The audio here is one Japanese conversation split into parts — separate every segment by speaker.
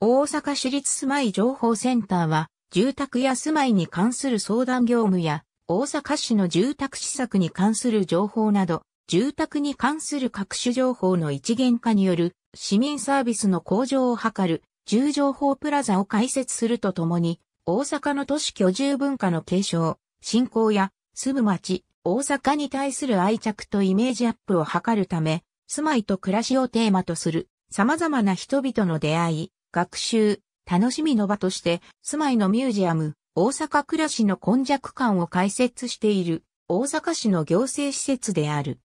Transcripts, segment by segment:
Speaker 1: 大阪市立住まい情報センターは、住宅や住まいに関する相談業務や、大阪市の住宅施策に関する情報など、住宅に関する各種情報の一元化による市民サービスの向上を図る住情報プラザを開設するとともに、大阪の都市居住文化の継承、振興や住む街、大阪に対する愛着とイメージアップを図るため、住まいと暮らしをテーマとする様々な人々の出会い、学習、楽しみの場として、住まいのミュージアム、大阪倉市の根弱館を開設している、大阪市の行政施設である。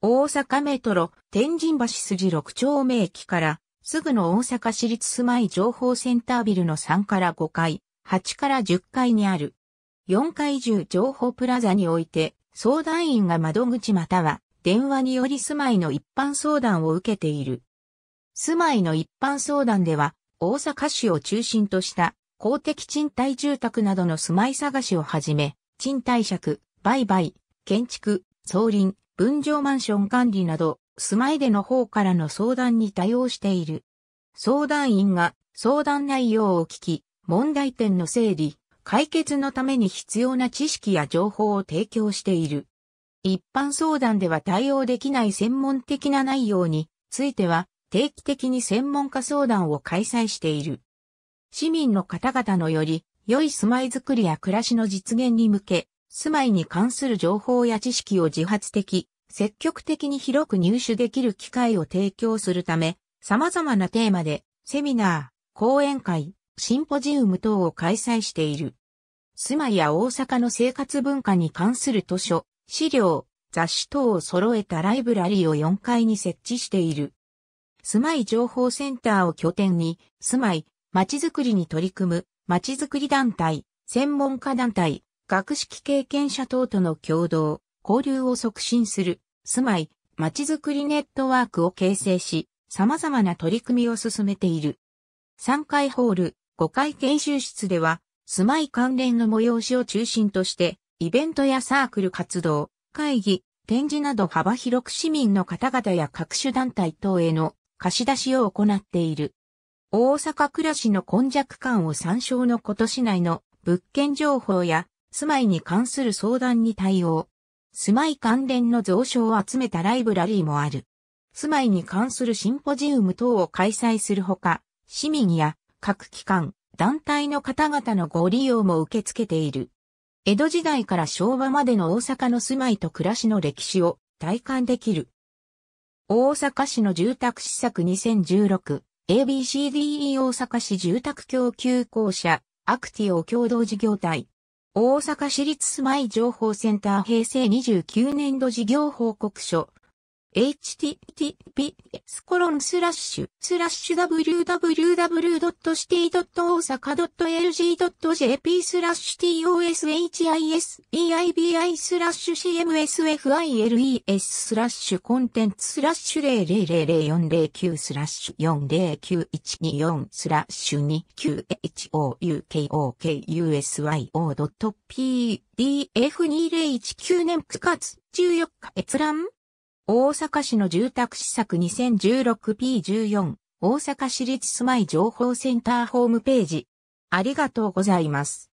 Speaker 1: 大阪メトロ、天神橋筋6丁目駅から、すぐの大阪市立住まい情報センタービルの3から5階、8から10階にある。4階中情報プラザにおいて、相談員が窓口または、電話により住まいの一般相談を受けている。住まいの一般相談では、大阪市を中心とした公的賃貸住宅などの住まい探しをはじめ、賃貸借、売買、建築、送輪、分譲マンション管理など、住まいでの方からの相談に対応している。相談員が相談内容を聞き、問題点の整理、解決のために必要な知識や情報を提供している。一般相談では対応できない専門的な内容については、定期的に専門家相談を開催している。市民の方々のより良い住まいづくりや暮らしの実現に向け、住まいに関する情報や知識を自発的、積極的に広く入手できる機会を提供するため、様々なテーマでセミナー、講演会、シンポジウム等を開催している。住まいや大阪の生活文化に関する図書、資料、雑誌等を揃えたライブラリーを4階に設置している。住まい情報センターを拠点に、住まい、街づくりに取り組む、街づくり団体、専門家団体、学識経験者等との共同、交流を促進する、住まい、街づくりネットワークを形成し、様々な取り組みを進めている。3階ホール、5階研修室では、住まい関連の催しを中心として、イベントやサークル活動、会議、展示など幅広く市民の方々や各種団体等への貸し出しを行っている。大阪暮らしの根弱感を参照の今年内の物件情報や住まいに関する相談に対応。住まい関連の蔵書を集めたライブラリーもある。住まいに関するシンポジウム等を開催するほか、市民や各機関、団体の方々のご利用も受け付けている。江戸時代から昭和までの大阪の住まいと暮らしの歴史を体感できる。大阪市の住宅施策 2016ABCDE 大阪市住宅供給公社アクティオ共同事業体大阪市立住まい情報センター平成29年度事業報告書 http スコロンスラッシュスラッシュ www.city.osaka.lg.jp スラッシュ toshiseibi スラッシュ cmsfiles スラッシュコンテンツスラッシュ0000409スラッシュ40924スラッシュ 29houkokusyo.pdf2019 年9月14日閲覧大阪市の住宅施策 2016P14 大阪市立住まい情報センターホームページ。ありがとうございます。